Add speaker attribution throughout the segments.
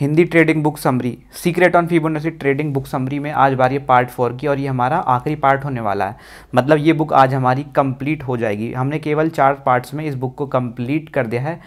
Speaker 1: Hindi trading book summary secret on Fibonacci trading book summary में आज बारी है पार्ट फोर की और ये हमारा आखिरी पार्ट होने वाला है मतलब ये बुक आज हमारी कंप्लीट हो जाएगी हमने केवल चार पार्ट्स में इस बुक को कंप्लीट कर दिया है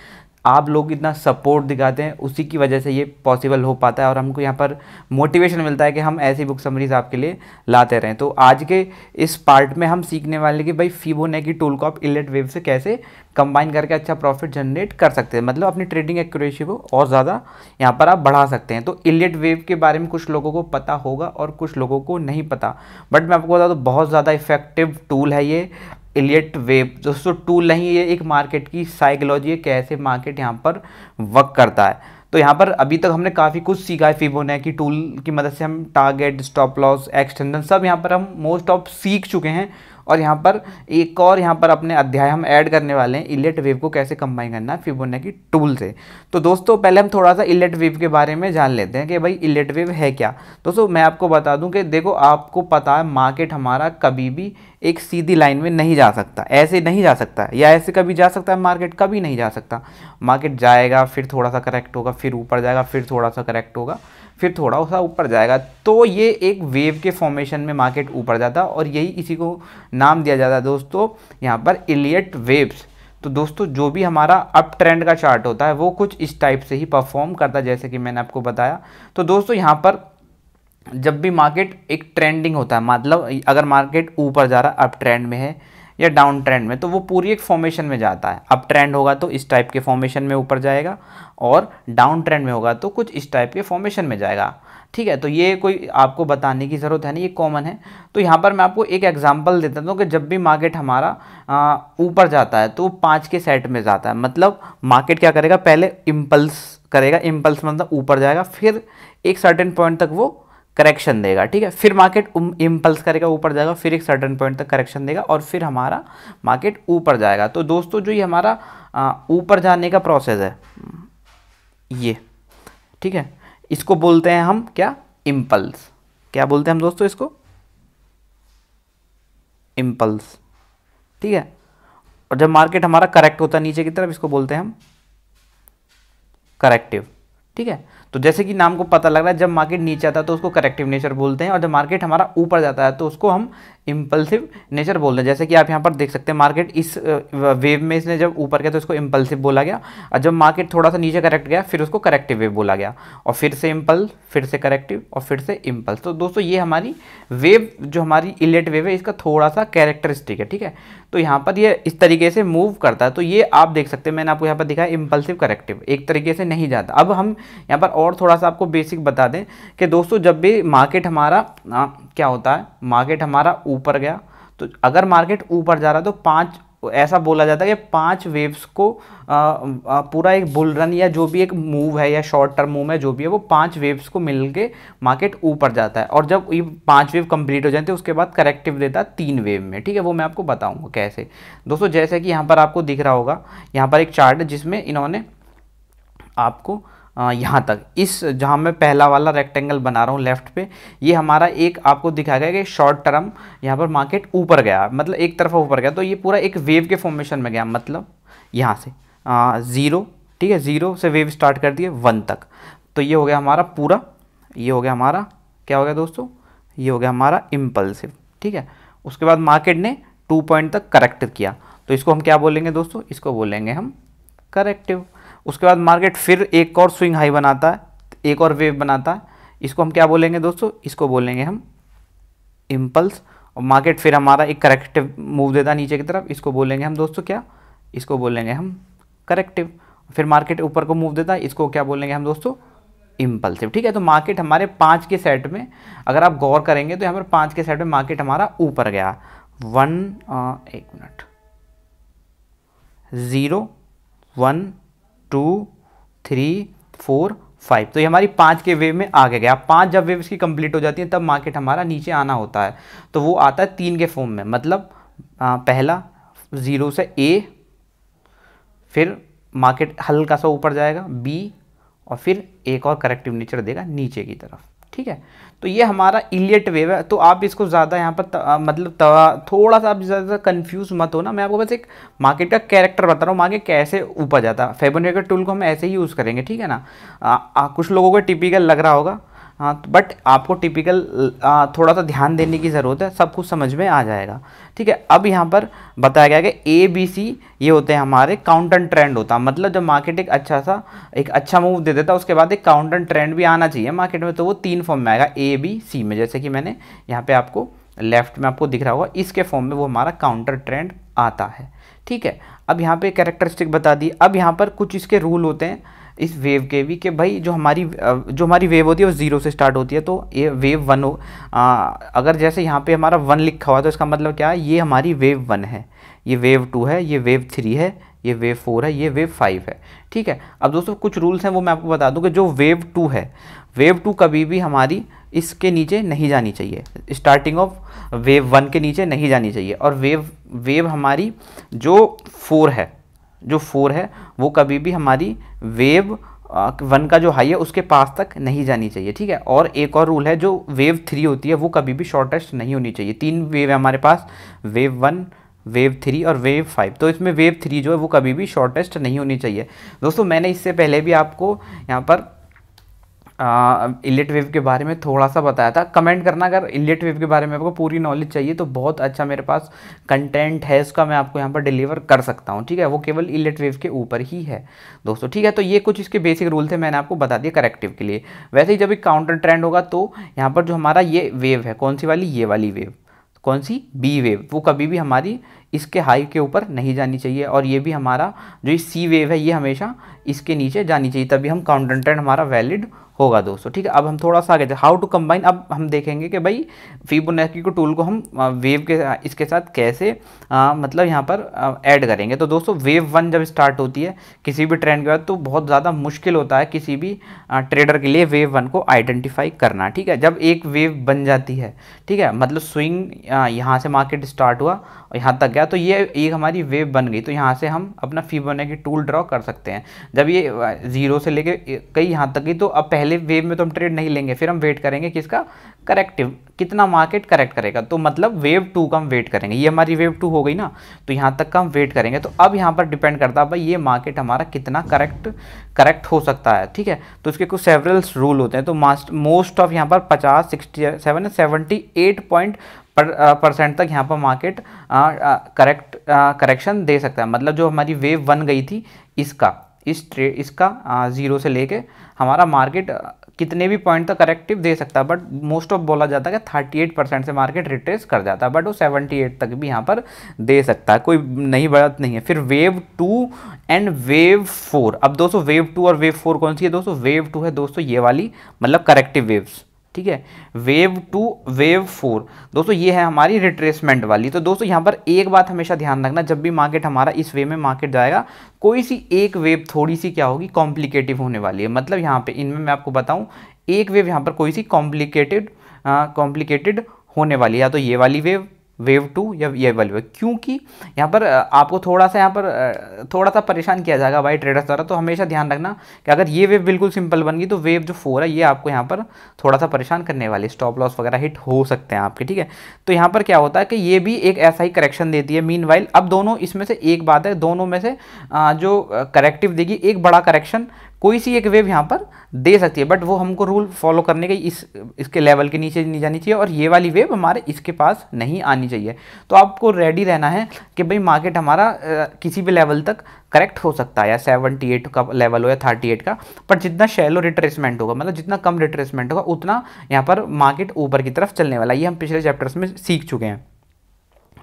Speaker 1: आप लोग इतना सपोर्ट दिखाते हैं उसी की वजह से ये पॉसिबल हो पाता है और हमको यहाँ पर मोटिवेशन मिलता है कि हम ऐसी बुक समरीज आपके लिए लाते रहें तो आज के इस पार्ट में हम सीखने वाले कि भाई फीबोनेकी टूल को आप इलेट वेव से कैसे कंबाइन करके अच्छा प्रॉफिट जनरेट कर सकते हैं मतलब अपनी ट्रेडिंग एक्यूरेसी को और ज़्यादा यहाँ पर आप बढ़ा सकते हैं तो इलेट वेव के बारे में कुछ लोगों को पता होगा और कुछ लोगों को नहीं पता बट मैं आपको बता दूँ बहुत ज़्यादा इफेक्टिव टूल है ये इलियट वेब दोस्तों टूल नहीं ये एक मार्केट की साइकोलॉजी है कैसे मार्केट यहाँ पर वर्क करता है तो यहाँ पर अभी तक हमने काफ़ी कुछ सीखा है फिबोने की टूल की मदद से हम टारगेट स्टॉप लॉस एक्सटेंशन सब यहाँ पर हम मोस्ट ऑफ सीख चुके हैं और यहाँ पर एक और यहाँ पर अपने अध्याय हम ऐड करने वाले हैं इलेट वेव को कैसे कंबाइन करना है फिबोने की टूल से तो दोस्तों पहले हम थोड़ा सा इलेट वेव के बारे में जान लेते हैं कि भाई इलेट वेव है क्या दोस्तों मैं आपको बता दूं कि देखो आपको पता है मार्केट हमारा कभी भी एक सीधी लाइन में नहीं जा सकता ऐसे नहीं जा सकता या ऐसे कभी जा सकता है मार्केट कभी नहीं जा सकता मार्केट जाएगा फिर थोड़ा सा करेक्ट होगा फिर ऊपर जाएगा फिर थोड़ा सा करेक्ट होगा फिर थोड़ा सा ऊपर जाएगा तो ये एक वेव के फॉर्मेशन में मार्केट ऊपर जाता और यही इसी को नाम दिया जाता है दोस्तों यहाँ पर इलियट वेव्स तो दोस्तों जो भी हमारा अप ट्रेंड का चार्ट होता है वो कुछ इस टाइप से ही परफॉर्म करता है जैसे कि मैंने आपको बताया तो दोस्तों यहाँ पर जब भी मार्केट एक ट्रेंडिंग होता है मतलब अगर मार्केट ऊपर जा रहा है अप ट्रेंड में है या डाउन ट्रेंड में तो वो पूरी एक फॉर्मेशन में जाता है अप ट्रेंड होगा तो इस टाइप के फॉर्मेशन में ऊपर जाएगा और डाउन ट्रेंड में होगा तो कुछ इस टाइप के फॉर्मेशन में जाएगा ठीक है तो ये कोई आपको बताने की ज़रूरत है नहीं ये कॉमन है तो यहाँ पर मैं आपको एक एग्जाम्पल देता हूँ कि जब भी मार्केट हमारा ऊपर जाता है तो पाँच के सेट में जाता है मतलब मार्केट क्या करेगा पहले इम्पल्स करेगा इम्पल्स मतलब ऊपर जाएगा फिर एक सर्टेन पॉइंट तक वो करेक्शन देगा ठीक है फिर मार्केट इम्पल्स करेगा ऊपर जाएगा फिर एक सर्टन पॉइंट तक करेक्शन देगा और फिर हमारा मार्केट ऊपर जाएगा तो दोस्तों जो ये हमारा ऊपर जाने का प्रोसेस है ये ठीक है इसको बोलते हैं हम क्या इम्पल्स क्या बोलते हैं हम दोस्तों इसको इम्पल्स ठीक है और जब मार्केट हमारा करेक्ट होता है नीचे की तरफ इसको बोलते हैं हम करेक्टिव ठीक है तो जैसे कि नाम को पता लग रहा है जब मार्केट नीचे आता है तो उसको करेक्टिव नेचर बोलते हैं और जब मार्केट हमारा ऊपर जाता है तो उसको हम इम्पल्सिव नेचर बोलते हैं जैसे कि आप यहाँ पर देख सकते हैं मार्केट इस वेव में इसने जब ऊपर गया तो इसको इम्पल्सिव बोला गया और जब मार्केट थोड़ा सा नीचे करेक्ट गया फिर उसको करेक्टिव वेव बोला गया और फिर से इम्पल्स फिर से करेक्टिव और फिर से इम्पल्स तो दोस्तों ये हमारी वेव जो हमारी इलेट वेव है इसका थोड़ा सा कैरेक्टरिस्टिक है ठीक है तो यहाँ पर ये इस तरीके से मूव करता है तो ये आप देख सकते हैं मैंने आपको यहाँ पर दिखा इम्पल्सिव करेक्टिव एक तरीके से नहीं जाता अब हम यहाँ पर और थोड़ा सा आपको बेसिक बता दें कि दोस्तों जब भी मार्केट हमारा आ, हाँ, क्या होता है मार्केट हमारा ऊपर गया तो अगर मार्केट ऊपर जा रहा है तो पाँच ऐसा बोला जाता है कि पांच वेव्स को आ, आ, पूरा एक बुल रन या जो भी एक मूव है या शॉर्ट टर्म मूव है जो भी है वो पांच वेव्स को मिल के मार्केट ऊपर जाता है और जब ये पांच वेव कंप्लीट हो जाते हैं उसके बाद करेक्टिव देता है तीन वेव में ठीक है वो मैं आपको बताऊंगा कैसे दोस्तों जैसे कि यहाँ पर आपको दिख रहा होगा यहाँ पर एक चार्ट जिसमें इन्होंने आपको यहाँ तक इस जहाँ मैं पहला वाला रेक्टेंगल बना रहा हूँ लेफ्ट पे ये हमारा एक आपको दिखाया गया कि शॉर्ट टर्म यहाँ पर मार्केट ऊपर गया मतलब एक तरफा ऊपर गया तो ये पूरा एक वेव के फॉर्मेशन में गया मतलब यहाँ से ज़ीरो ठीक है ज़ीरो से वेव स्टार्ट कर दिए वन तक तो ये हो गया हमारा पूरा ये हो गया हमारा क्या हो गया दोस्तों ये हो गया हमारा इम्पल्सिव ठीक है उसके बाद मार्केट ने टू पॉइंट तक करेक्ट किया तो इसको हम क्या बोलेंगे दोस्तों इसको बोलेंगे हम करेक्टिव उसके बाद मार्केट फिर एक और स्विंग हाई बनाता है एक और वेव बनाता है इसको हम क्या बोलेंगे दोस्तों इसको बोलेंगे हम इम्पल्स और मार्केट फिर हमारा एक करेक्टिव मूव देता नीचे की तरफ इसको बोलेंगे हम दोस्तों क्या इसको बोलेंगे हम करेक्टिव फिर मार्केट ऊपर को मूव देता है इसको क्या बोलेंगे हम दोस्तों इम्पल्सिव ठीक है तो मार्केट हमारे पाँच के सेट में अगर आप गौर करेंगे तो यहाँ पर पाँच के सेट में मार्केट हमारा ऊपर गया वन एक minute zero one two three four five तो ये हमारी पाँच के वेव में आगे गया पाँच जब वेव इसकी कंप्लीट हो जाती है तब मार्केट हमारा नीचे आना होता है तो वो आता है तीन के फॉर्म में मतलब आ, पहला ज़ीरो से ए फिर मार्केट हल्का सा ऊपर जाएगा बी और फिर एक और करेक्टिव नेचर देगा नीचे की तरफ ठीक है तो ये हमारा इलियट वेव है तो आप इसको ज़्यादा यहाँ पर मतलब थोड़ा सा आप ज़्यादा कन्फ्यूज मत हो ना मैं आपको बस एक मार्केट का कैरेक्टर बता रहा हूँ मार्केट कैसे ऊपर जाता है फेबोनेकर टूल को हम ऐसे ही यूज़ करेंगे ठीक है ना आ, आ, कुछ लोगों को टिपिकल लग रहा होगा हाँ तो बट आपको टिपिकल थोड़ा सा ध्यान देने की ज़रूरत है सब कुछ समझ में आ जाएगा ठीक है अब यहाँ पर बताया गया कि ए बी सी ये होते हैं हमारे काउंटन ट्रेंड होता है मतलब जब मार्केट एक अच्छा सा एक अच्छा मूव दे देता है उसके बाद एक काउंटन ट्रेंड भी आना चाहिए मार्केट में तो वो तीन फॉर्म में आएगा ए बी सी में जैसे कि मैंने यहाँ पर आपको लेफ्ट में आपको दिख रहा होगा इसके फॉर्म में वो हमारा काउंटर ट्रेंड आता है ठीक है अब यहाँ पर कैरेक्टरिस्टिक बता दी अब यहाँ पर कुछ इसके रूल होते हैं इस वेव के भी कि भाई जो हमारी जो हमारी वेव होती है वो ज़ीरो से स्टार्ट होती है तो ये वेव वन हो आ, अगर जैसे यहाँ पे हमारा वन लिखा हुआ है तो इसका मतलब क्या है ये हमारी वेव वन है ये वेव टू है ये वेव थ्री है ये वेव फोर है ये वेव फाइव है ठीक है अब दोस्तों कुछ रूल्स हैं वो मैं आपको बता दूँ कि जो वेव टू है वेव टू कभी भी हमारी इसके नीचे नहीं जानी चाहिए स्टार्टिंग ऑफ वेव वन के नीचे नहीं जानी चाहिए और वेव वेव हमारी जो फोर है जो फोर है वो कभी भी हमारी वेव वन का जो हाई है उसके पास तक नहीं जानी चाहिए ठीक है और एक और रूल है जो वेव थ्री होती है वो कभी भी शॉर्टेस्ट नहीं होनी चाहिए तीन वेव है हमारे पास वेव वन वेव थ्री और वेव फाइव तो इसमें वेव थ्री जो है वो कभी भी शॉर्टेस्ट नहीं होनी चाहिए दोस्तों मैंने इससे पहले भी आपको यहाँ पर इलेट वेव के बारे में थोड़ा सा बताया था कमेंट करना अगर इलेट वेव के बारे में आपको पूरी नॉलेज चाहिए तो बहुत अच्छा मेरे पास कंटेंट है उसका मैं आपको यहाँ पर डिलीवर कर सकता हूँ ठीक है वो केवल इलेट वेव के ऊपर ही है दोस्तों ठीक है तो ये कुछ इसके बेसिक रूल थे मैंने आपको बता दिया करेक्टिव के लिए वैसे ही जब एक काउंटर ट्रेंड होगा तो यहाँ पर जो हमारा ये वेव है कौन सी वाली ये वाली वेव कौन सी बी वेव वो कभी भी हमारी इसके हाई के ऊपर नहीं जानी चाहिए और ये भी हमारा जो सी वेव है ये हमेशा इसके नीचे जानी चाहिए तभी हम काउंटर हमारा वैलिड होगा दोस्तों ठीक है अब हम थोड़ा सा आगे हाउ टू कंबाइन अब हम देखेंगे कि भाई फीबोनैकी को टूल को हम वेव के इसके साथ कैसे आ, मतलब यहाँ पर ऐड करेंगे तो दोस्तों वेव वन जब स्टार्ट होती है किसी भी ट्रेंड के बाद तो बहुत ज़्यादा मुश्किल होता है किसी भी आ, ट्रेडर के लिए वेव वन को आइडेंटिफाई करना ठीक है जब एक वेव बन जाती है ठीक है मतलब स्विंग यहाँ से मार्केट स्टार्ट हुआ और यहाँ तक गया तो ये एक हमारी वेव बन गई तो यहाँ से हम अपना फिबोनाची टूल ड्रॉ कर सकते हैं जब ये ज़ीरो से लेके कई यहाँ तक गई तो अब पहले वेव में तो हम ट्रेड नहीं लेंगे फिर हम वेट करेंगे किसका करेक्टिव कितना मार्केट करेक्ट करेगा तो मतलब वेव टू का हम वेट करेंगे ये हमारी वेव टू हो गई ना तो यहाँ तक का हम वेट करेंगे तो अब यहाँ पर डिपेंड करता है भाई ये मार्केट हमारा कितना करेक्ट करेक्ट हो सकता है ठीक है तो इसके कुछ सेवरल रूल होते हैं तो मोस्ट ऑफ यहाँ पर पचास sixty seven seventy eight point percent तक यहाँ पर मार्केट करेक्ट करेक्शन दे सकता है मतलब जो हमारी वेव वन गई थी इसका इस ट्रे इसका ज़ीरो से लेके हमारा मार्केट कितने भी पॉइंट तक तो करेक्टिव दे सकता है बट मोस्ट ऑफ बोला जाता है कि थर्टी एट परसेंट से मार्केट रिट्रेस कर जाता है बट वो सेवेंटी एट तक भी यहाँ पर दे सकता है कोई नई बात नहीं है फिर wave two and wave four अब दोस्तों वेव टू और वेव फोर कौन सी है दोस्तों वेव टू है दोस्तों ये वाली मतलब करेक्टिव वेव्स ठीक है वेव टू वेव फोर दोस्तों ये है हमारी रिट्रेसमेंट वाली तो दोस्तों यहाँ पर एक बात हमेशा ध्यान रखना जब भी मार्केट हमारा इस वे में मार्केट जाएगा कोई सी एक वेव थोड़ी सी क्या होगी कॉम्प्लिकेटिव होने वाली है मतलब यहाँ पे इनमें मैं आपको बताऊँ एक वेव यहाँ पर कोई सी कॉम्प्लिकेटेड कॉम्प्लिकेटेड हाँ, होने वाली है या तो ये वाली वेव वेव टू या ये वाली वेव क्योंकि यहाँ पर आपको थोड़ा सा यहाँ पर थोड़ा सा परेशान किया जाएगा बाई ट्रेडर्स द्वारा तो हमेशा ध्यान रखना कि अगर ये वेव बिल्कुल सिंपल बन गई तो वेव जो फोर है ये आपको यहाँ पर थोड़ा सा परेशान करने वाली स्टॉप लॉस वगैरह हिट हो सकते हैं आपके ठीक है तो यहाँ पर क्या होता है कि ये भी एक ऐसा ही करेक्शन देती है मीन अब दोनों इसमें से एक बात है दोनों में से जो करेक्टिव देगी एक बड़ा करेक्शन कोई सी एक वेव यहाँ पर दे सकती है बट वो हमको रूल फॉलो करने के इस इसके लेवल के नीचे नहीं जानी चाहिए और ये वाली वेव हमारे इसके पास नहीं आनी चाहिए तो आपको रेडी रहना है कि भाई मार्केट हमारा किसी भी लेवल तक करेक्ट हो सकता है या सेवेंटी एट का लेवल हो या थर्टी एट का पर जितना शेलो रिट्रेसमेंट होगा मतलब जितना कम रिट्रेसमेंट होगा उतना यहाँ पर मार्केट ऊपर की तरफ चलने वाला ये हम पिछले चैप्टर्स में सीख चुके हैं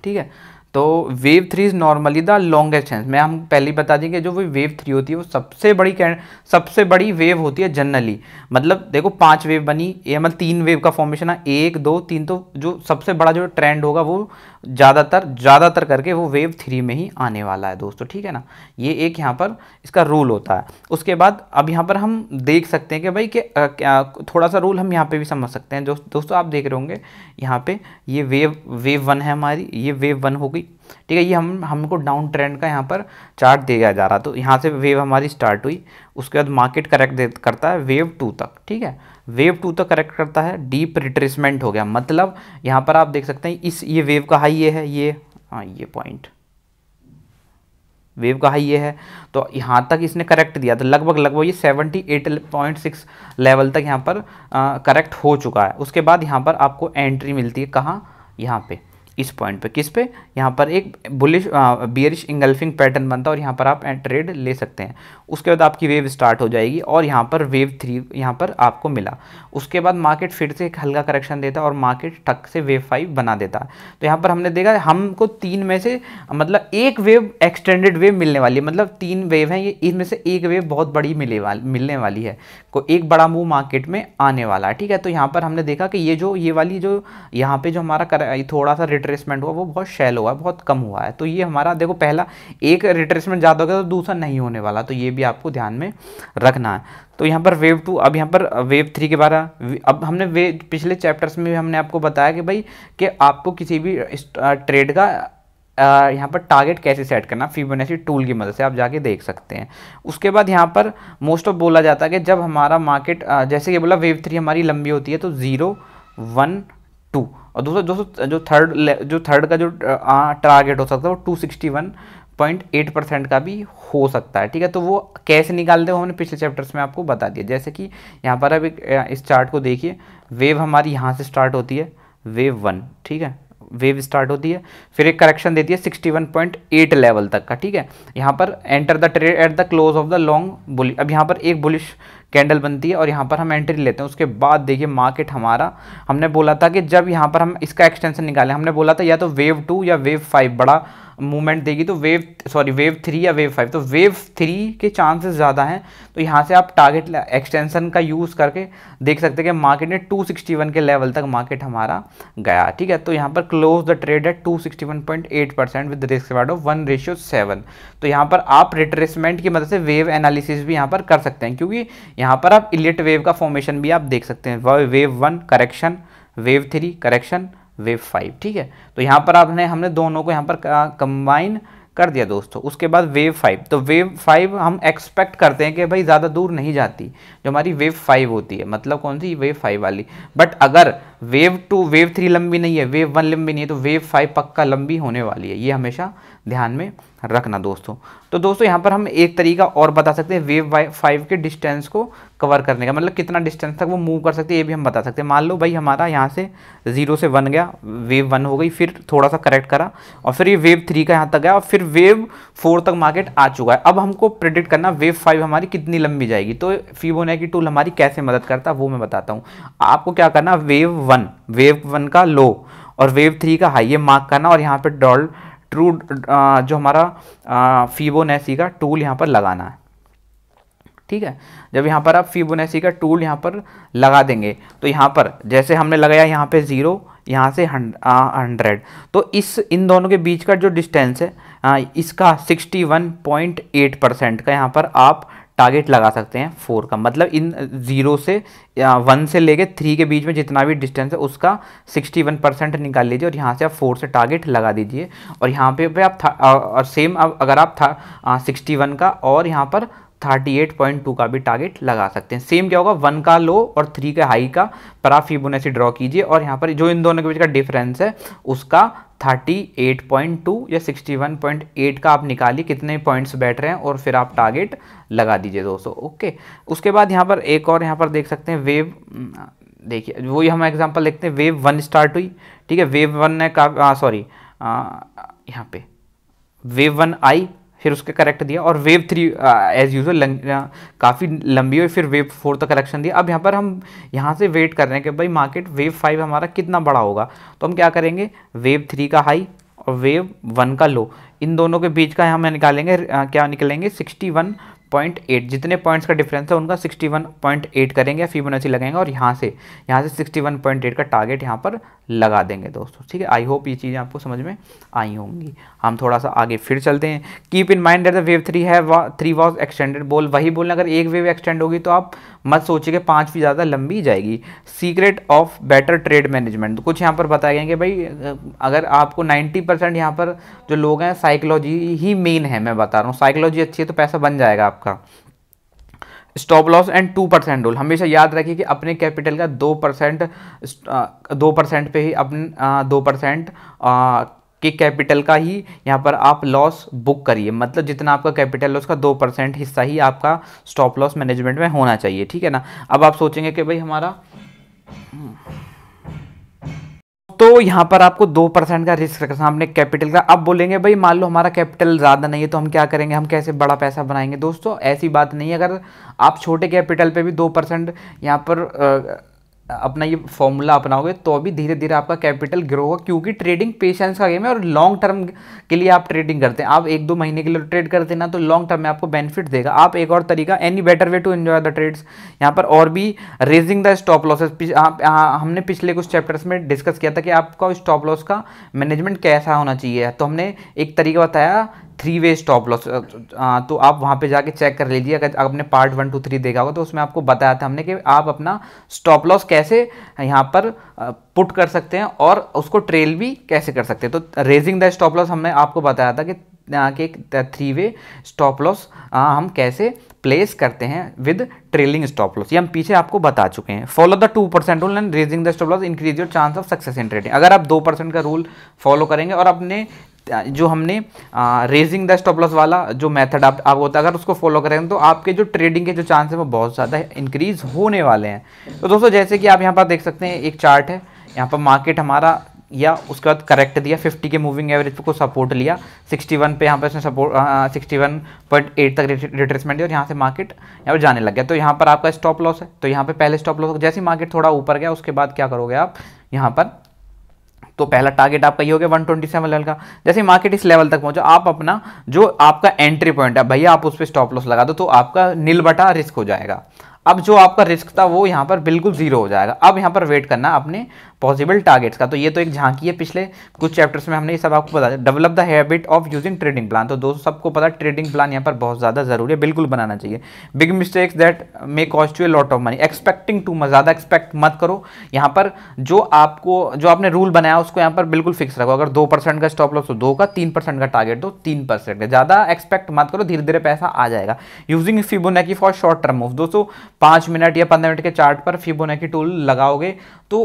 Speaker 1: ठीक है तो wave three is normally the longest है मैं हम पहले बता दें कि जो वो वेव थ्री होती है वो सबसे बड़ी सबसे बड़ी वेव होती है जनरली मतलब देखो पांच वेव बनी ये मतलब तीन वेव का फॉर्मेशन है एक दो तीन तो जो सबसे बड़ा जो ट्रेंड होगा वो ज़्यादातर ज़्यादातर करके वो वेव थ्री में ही आने वाला है दोस्तों ठीक है ना ये एक यहाँ पर इसका रूल होता है उसके बाद अब यहाँ पर हम देख सकते हैं कि भाई कि थोड़ा सा रूल हम यहाँ पे भी समझ सकते हैं दोस्त दोस्तों आप देख रहे होंगे यहाँ पे ये वेव वेव वन है हमारी ये वेव वन हो गई ठीक है ये हम हमको डाउन ट्रेंड का यहाँ पर चार्ट दिया जा रहा तो यहाँ से वेव हमारी स्टार्ट हुई उसके बाद मार्केट करेक्ट करता है वेव टू तक ठीक है वेव टू तो करेक्ट करता है डीप रिट्रेसमेंट हो गया मतलब यहाँ पर आप देख सकते हैं इस ये वेव का हाई ये है ये हाँ ये पॉइंट वेव का हाई ये है तो यहाँ तक इसने करेक्ट दिया तो लगभग लगभग ये 78.6 लेवल तक यहाँ पर करेक्ट हो चुका है उसके बाद यहाँ पर आपको एंट्री मिलती है कहाँ यहाँ पे इस पॉइंट पे किस पे यहाँ पर एक बुलिश बियरिश इंगल्फिंग पैटर्न बनता है और यहाँ पर आप ट्रेड ले सकते हैं उसके बाद आपकी वेव स्टार्ट हो जाएगी और यहाँ पर वेव थ्री यहाँ पर आपको मिला उसके बाद मार्केट फिर से एक हल्का करेक्शन देता है और मार्केट टक से वेव फाइव बना देता तो यहाँ पर हमने देखा हमको तीन में से मतलब एक वेव एक्सटेंडेड वेव मिलने वाली है मतलब तीन वेव हैं ये इनमें से एक वेव बहुत बड़ी मिले वाली मिलने वाली है को एक बड़ा मूव मार्केट में आने वाला है ठीक है तो यहाँ पर हमने देखा कि ये जो ये वाली जो यहाँ पर जो हमारा थोड़ा सा रिटर्न रिट्रेसमेंट हुआ वो बहुत शैल हुआ है बहुत कम हुआ है तो ये हमारा देखो पहला एक रिट्रेसमेंट ज़्यादा हो गया तो दूसरा नहीं होने वाला तो ये भी आपको ध्यान में रखना है तो यहाँ पर वेव टू अब यहाँ पर वेव थ्री के बारे अब हमने वे पिछले चैप्टर्स में भी हमने आपको बताया कि भाई कि आपको किसी भी ट्रेड का यहाँ पर टारगेट कैसे सेट करना फिबोनाची टूल की मदद से आप जाके देख सकते हैं उसके बाद यहाँ पर मोस्ट ऑफ बोला जाता है कि जब हमारा मार्केट जैसे कि बोला वेव थ्री हमारी लंबी होती है तो ज़ीरो वन टू और दूसरा दोस्तों जो थर्ड जो थर्ड का जो टारगेट हो सकता है वो two sixty one point eight percent का भी हो सकता है ठीक है तो वो कैसे निकालते हो हमने पिछले चैप्टर्स में आपको बता दिया जैसे कि यहाँ पर अब इस चार्ट को देखिए वेव हमारी यहाँ से स्टार्ट होती है वेव वन ठीक है वेव स्टार्ट होती है फिर एक करेक्शन देती है 61.8 लेवल तक का ठीक है यहाँ पर enter the trade at the close of the long bullish अब यहाँ पर एक बुलिश कैंडल बनती है और यहाँ पर हम एंट्री लेते हैं उसके बाद देखिए मार्केट हमारा हमने बोला था कि जब यहाँ पर हम इसका एक्सटेंशन निकालें हमने बोला था या तो वेव टू या वेव फाइव बड़ा मूवमेंट देगी तो वेव सॉरी वेव थ्री या वेव फाइव तो वेव थ्री के चांसेस ज़्यादा हैं तो यहाँ से आप टारगेट एक्सटेंसन का यूज़ करके देख सकते हैं कि मार्केट ने 261 के लेवल तक मार्केट हमारा गया ठीक है तो यहाँ पर क्लोज द ट्रेड है 261.8 percent with risk reward of one ratio seven तो यहाँ पर आप रिट्रेसमेंट की मदद से वेव एनालिसिस भी यहाँ पर कर सकते हैं क्योंकि यहाँ पर आप इलेट वेव का फॉर्मेशन भी आप देख सकते हैं wave one correction wave three correction wave five ठीक है तो यहाँ पर आपने हमने दोनों को यहाँ पर कंबाइन कर दिया दोस्तों उसके बाद वेव फाइव तो वेव फाइव हम एक्सपेक्ट करते हैं कि भाई ज़्यादा दूर नहीं जाती जो हमारी वेव फाइव होती है मतलब कौन सी वेव फाइव वाली बट अगर वेव टू वेव थ्री लंबी नहीं है वेव वन लंबी नहीं है तो वेव फाइव पक्का लंबी होने वाली है ये हमेशा ध्यान में रखना दोस्तों तो दोस्तों यहाँ पर हम एक तरीका और बता सकते हैं वेव फाइव के डिस्टेंस को कवर करने का मतलब कितना डिस्टेंस तक वो मूव कर सकते हैं ये भी हम बता सकते हैं मान लो भाई हमारा यहाँ से जीरो से वन गया वेव वन हो गई फिर थोड़ा सा करेक्ट करा और फिर ये वेव थ्री का यहाँ तक गया और फिर वेव फोर तक मार्केट आ चुका है अब हमको प्रिडिक्ट करना वेव फाइव हमारी कितनी लंबी जाएगी तो फीबोनेकी टूल हमारी कैसे मदद करता है वो मैं बताता हूँ आपको क्या करना वेव वन वेव वन का लो और वेव थ्री का हाई ये मार्क करना और यहाँ पर डॉल ट्रू जो हमारा फीबोनेसी का टूल यहाँ पर लगाना है ठीक है जब यहाँ पर आप फीबोनेसी का टूल यहाँ पर लगा देंगे तो यहाँ पर जैसे हमने लगाया यहाँ पे ज़ीरो यहाँ से हंड्रेड तो इस इन दोनों के बीच का जो डिस्टेंस है आ, इसका sixty one point eight percent का यहाँ पर आप टारगेट लगा सकते हैं फोर का मतलब इन ज़ीरो से वन से लेके थ्री के बीच में जितना भी डिस्टेंस है उसका सिक्सटी वन परसेंट निकाल लीजिए और यहाँ से आप फोर से टारगेट लगा दीजिए और यहाँ पे, पे आप था और सेम अब अगर आप था सिक्सटी वन का और यहाँ पर 38.2 का भी टारगेट लगा सकते हैं सेम क्या होगा वन का लो और थ्री का हाई का पर फिबोनाची ड्रॉ कीजिए और यहाँ पर जो इन दोनों के बीच का डिफरेंस है उसका 38.2 या 61.8 का आप निकालिए कितने पॉइंट्स बैठ रहे हैं और फिर आप टारगेट लगा दीजिए दोस्तों ओके उसके बाद यहाँ पर एक और यहाँ पर देख सकते हैं वेव हम्म, देखिए वही हम एग्जाम्पल देखते हैं वेव वन स्टार्ट हुई ठीक है वेव वन ने का हाँ, सॉरी हाँ, यहाँ पे वेव वन आई फिर उसके करेक्ट दिया और वेव थ्री एज यूजल काफ़ी लंबी हुई फिर वेव फोर तक करेक्शन दिया अब यहाँ पर हम यहाँ से वेट कर रहे हैं कि भाई मार्केट वेव फाइव हमारा कितना बड़ा होगा तो हम क्या करेंगे वेव थ्री का हाई और वेव वन का लो इन दोनों के बीच का हम निकालेंगे uh, क्या निकलेंगे सिक्सटी वन पॉइंट एट जितने पॉइंट्स का डिफरेंस है उनका सिक्सटी वन पॉइंट एट करेंगे फिबोनाची लगाएंगे और यहाँ से यहाँ से सिक्सटी वन पॉइंट एट का टारगेट यहाँ पर लगा देंगे दोस्तों ठीक है आई होप ये चीज़ें आपको समझ में आई होंगी हम थोड़ा सा आगे फिर चलते हैं keep in mind that the wave three है वा थ्री वॉज एक्सटेंडेड बोल वही बोलना अगर एक वेव एक्सटेंड होगी तो आप मत सोचिए कि पाँच फीट ज़्यादा लंबी जाएगी secret of better trade management तो कुछ यहाँ पर बताया गया कि भाई अगर आपको 90 परसेंट यहाँ पर जो लोग हैं साइकोलॉजी ही मेन है मैं बता रहा हूँ साइकोलॉजी अच्छी है तो पैसा बन जाएगा आपका stop loss and two percent rule हमेशा याद रखिए कि अपने कैपिटल का दो परसेंट दो परसेंट पे ही अपने दो परसेंट कि कैपिटल का ही यहाँ पर आप लॉस बुक करिए मतलब जितना आपका कैपिटल है उसका दो परसेंट हिस्सा ही आपका स्टॉप लॉस मैनेजमेंट में होना चाहिए ठीक है ना अब आप सोचेंगे कि भाई हमारा तो यहाँ पर आपको दो परसेंट का रिस्क रखना सामने कैपिटल का अब बोलेंगे भाई मान लो हमारा कैपिटल ज़्यादा नहीं है तो हम क्या करेंगे हम कैसे बड़ा पैसा बनाएंगे दोस्तों ऐसी बात नहीं है अगर आप छोटे कैपिटल पे भी दो परसेंट यहाँ पर अपना ये फॉर्मूला अपनाओगे तो अभी धीरे धीरे आपका कैपिटल ग्रो होगा क्योंकि ट्रेडिंग पेशेंस का गेम है और लॉन्ग टर्म के लिए आप ट्रेडिंग करते हैं आप एक दो महीने के लिए ट्रेड करते हैं ना तो लॉन्ग टर्म में आपको बेनिफिट देगा आप एक और तरीका any better way to enjoy the trades यहाँ पर और भी रेजिंग द स्टॉप लॉसेस हमने पिछले कुछ चैप्टर्स में डिस्कस किया था कि आपका स्टॉप लॉस का मैनेजमेंट कैसा होना चाहिए तो हमने एक तरीका बताया थ्री वे स्टॉप लॉस तो आप वहाँ पे जाके चेक कर लीजिए अगर आपने पार्ट वन टू थ्री देखा होगा तो उसमें आपको बताया था हमने कि आप अपना स्टॉप लॉस कैसे यहाँ पर पुट कर सकते हैं और उसको ट्रेल भी कैसे कर सकते हैं तो रेजिंग द स्टॉप लॉस हमने आपको बताया था कि के थ्री वे स्टॉप लॉस हम कैसे प्लेस करते हैं विद ट्रेलिंग स्टॉप लॉस ये हम पीछे आपको बता चुके हैं follow the two percent rule and raising the stop loss increase your chance of success in trading अगर आप दो परसेंट का रूल फॉलो करेंगे और अपने जो हमने आ, रेजिंग द स्टॉप लॉस वाला जो मेथड आप आप होता है अगर उसको फॉलो करेंगे तो आपके जो ट्रेडिंग के जो चांस है वो बहुत ज़्यादा इंक्रीज होने वाले हैं तो दोस्तों जैसे कि आप यहाँ पर देख सकते हैं एक चार्ट है यहाँ पर मार्केट हमारा या उसके बाद करेक्ट दिया 50 के मूविंग एवरेज पे को सपोर्ट लिया 61 पे यहाँ पर इसने support sixty one point eight तक रिट्रेसमेंट दिया और यहाँ से मार्केट यहाँ पर जाने लग गया तो यहाँ पर आपका स्टॉप लॉस है तो यहाँ पे पहले स्टॉप लॉस जैसे मार्केट थोड़ा ऊपर गया उसके बाद क्या करोगे आप यहाँ पर तो पहला टारगेट आपका ये हो गया 127 लेवल का जैसे मार्केट इस लेवल तक पहुंचा आप अपना जो आपका एंट्री पॉइंट है भैया आप उस पर स्टॉप लॉस लगा दो तो आपका नील बटा रिस्क हो जाएगा अब जो आपका रिस्क था वो यहाँ पर बिल्कुल जीरो हो जाएगा अब यहाँ पर वेट करना अपने पॉसिबल टारगेट्स का तो ये तो एक झांकी है पिछले कुछ चैप्टर्स में हमने ये सब आपको पता develop the habit of using trading plan तो दोस्तों सबको पता ट्रेडिंग प्लान यहाँ पर बहुत ज़्यादा जरूरी है बिल्कुल बनाना चाहिए big mistakes that may cost you a lot of money expecting too much ज़्यादा एक्सपेक्ट मत करो यहाँ पर जो आपको जो आपने रूल बनाया उसको यहाँ पर बिल्कुल फिक्स रखो अगर दो परसेंट का स्टॉप लॉस हो दो का तीन परसेंट का टारगेट दो तीन परसेंट का ज़्यादा एक्सपेक्ट मत करो धीरे धीरे पैसा आ जाएगा using Fibonacci for short term move दोस्तों पाँच मिनट या पंद्रह मिनट के चार्ट पर फिबोनाची टूल लगाओगे तो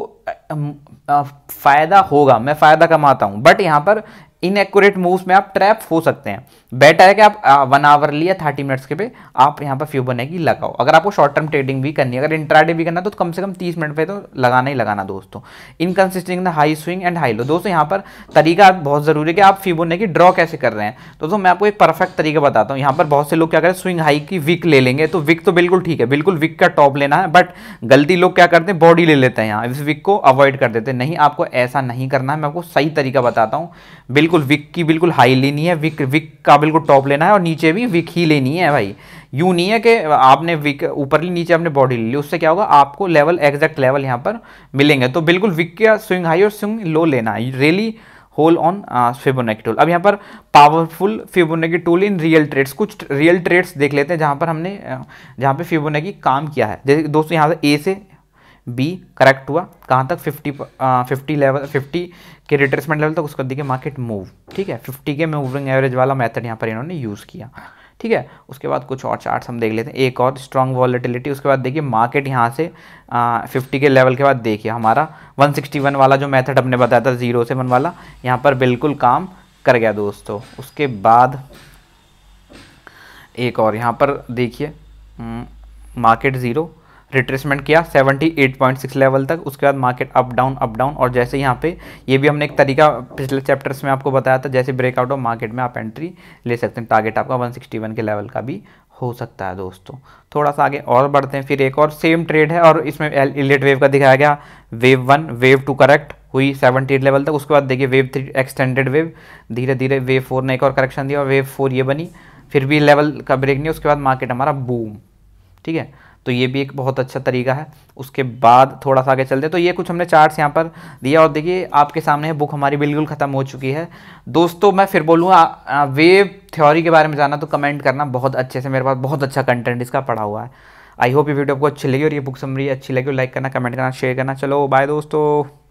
Speaker 1: फ़ायदा होगा मैं फ़ायदा कमाता हूँ बट यहाँ पर इनएक्यूरेट मूव्स में आप ट्रैप हो सकते हैं बेटर है कि आप वन आवर लिया थर्टी मिनट्स के पे आप यहाँ पर फ्यू बनेगी लगाओ अगर आपको शॉर्ट टर्म ट्रेडिंग भी करनी है अगर इंट्राडे भी करना तो कम से कम तीस मिनट पे तो लगाना ही लगाना दोस्तों इनकन्सिस्टिंग high swing and high low दोस्तों यहाँ पर तरीका बहुत ज़रूरी है कि आप फ्यू बने की ड्रॉ कैसे कर रहे हैं तो दोस्तों मैं आपको एक परफेक्ट तरीका बताता हूँ यहाँ पर बहुत से लोग क्या करें स्विंग हाई की विक ले लेंगे तो विक तो बिल्कुल ठीक है बिल्कुल विक का टॉप लेना है बट गलती लोग क्या करते हैं बॉडी ले लेते हैं यहाँ इस विक को अवॉइड कर देते हैं नहीं आपको ऐसा नहीं करना है मैं आपको सही तरीका बताता हूँ बिल्कुल बिल्कुल विक की बिल्कुल हाई लेनी है विक विक का बिल्कुल टॉप लेना है और नीचे भी विक ही लेनी है भाई यू नहीं है कि आपने विक ऊपर ली नीचे आपने बॉडी ले ली उससे क्या होगा आपको लेवल एग्जैक्ट लेवल यहाँ पर मिलेंगे तो बिल्कुल विक का स्विंग हाई और स्विंग लो लेना है rely whole on Fibonacci tool अब यहाँ पर powerful Fibonacci tool in real trades कुछ रियल ट्रेड्स देख लेते हैं जहाँ पर हमने जहाँ पे फिबोनाकी काम किया है जैसे दोस्तों यहाँ से ए से बी करेक्ट हुआ कहाँ तक 50 फिफ्टी 50 लेवल 50 के रिट्रेसमेंट लेवल तक उसको देखिए मार्केट मूव ठीक है 50 के मूविंग एवरेज वाला मेथड यहाँ पर इन्होंने यूज़ किया ठीक है उसके बाद कुछ और चार्ट्स हम देख लेते हैं एक और स्ट्रॉन्ग वॉलेटिलिटी उसके बाद देखिए मार्केट यहाँ से आ, 50 के लेवल के बाद देखिए हमारा 161 वाला जो मेथड हमने बताया था जीरो से वन वाला यहाँ पर बिल्कुल काम कर गया दोस्तों उसके बाद एक और यहाँ पर देखिए मार्केट हम्म, ज़ीरो रिट्रेसमेंट किया 78.6 लेवल तक उसके बाद market up down up down और जैसे यहाँ पे ये भी हमने एक तरीका पिछले चैप्टर्स में आपको बताया था जैसे ब्रेकआउट हो मार्केट में आप एंट्री ले सकते हैं टारगेट आपका 161 के लेवल का भी हो सकता है दोस्तों थोड़ा सा आगे और बढ़ते हैं फिर एक और सेम ट्रेड है और इसमें इलेट वेव का दिखाया गया wave one wave two correct हुई सेवेंटी एट लेवल तक उसके बाद देखिए वेव थ्री एक्सटेंडेड वेव धीरे धीरे वेव फोर ने एक और करेक्शन दिया और वेव फोर ये बनी फिर भी लेवल का ब्रेक नहीं उसके बाद मार्केट हमारा बूम ठीक है तो ये भी एक बहुत अच्छा तरीका है उसके बाद थोड़ा सा आगे चलते तो ये कुछ हमने चार्ट्स यहाँ पर दिया और देखिए आपके सामने बुक हमारी बिल्कुल ख़त्म हो चुकी है दोस्तों मैं फिर बोलूँगा वेव थ्योरी के बारे में जाना तो कमेंट करना बहुत अच्छे से मेरे पास बहुत अच्छा कंटेंट इसका पढ़ा हुआ है आई होप ये वीडियो आपको अच्छी लगी और ये बुक समरी अच्छी लगी लाइक करना कमेंट करना शेयर करना चलो बाय दोस्तों